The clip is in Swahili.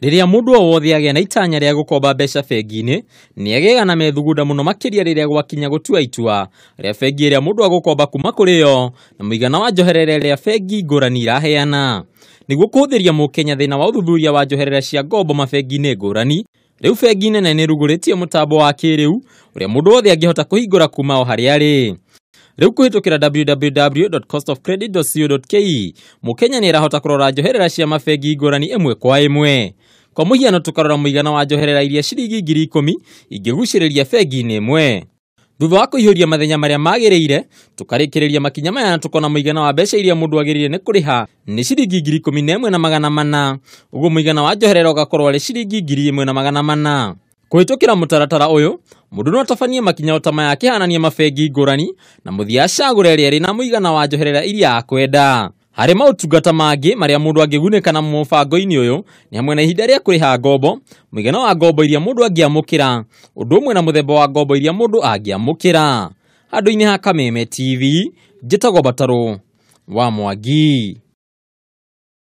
riria mundu o wothe agia na itanya ria gukomba mbeca bengi-ini ni agiaga na methugunda muno makiria riria gwakinya gutua itua ria bengi iria mundu agukomba kuma kuri yo na muigana wa njoherere ria bengi ngurani iraheana niguo kuhuthiria mukenya thina wa uthuthuria wa njoherera cia ngombo mabengi-ini ngurani riu bengi nene ni ruguritie mutambo wa kiriu uria mundu wothe angihota kuhingura kuma o haria ari kuhitukira www.costofcredit.co.ke mukenya ni rahota kurora njoherera cia mabengi ngurani ĩmwe kwa ĩmwe kwa muhiano tukarora muigana wa njoherera iria ciringi ngiri ikumi ingĩgucĩrĩria bengi-ini imwe thutha wa kũihũria mathenya marĩa magĩrĩire tũkarĩkĩrĩria makinya maya na tũkona mũigana wa mbeca iria mũndũ agĩrĩire nĩ kũrĩha nĩ ciringi ngiri ikũmi na ĩmwe na magana mana ũguo mũigana wa njoherera ũgakorũo arĩ ciringi ngiri ĩmwe na magana mana kũhĩtũkĩra mũtaratara ũyũ ndå no atabanie makinya otama ya hanania mabengi rani na muthia acagure ria rä na muigana wa njoherera iria akwenda harä mautungata mangä marä a må ndå angä kana måbango-inä å yå nä hamwe na ihinda rä a kå rä ha ngombo igana wa ngombo iria må ndå amå kä ra å ndå ũmwe na themba wa ngombo iria må ndå amå kä ra handå -inä ha kameme tv tagwo batarå wa mwangi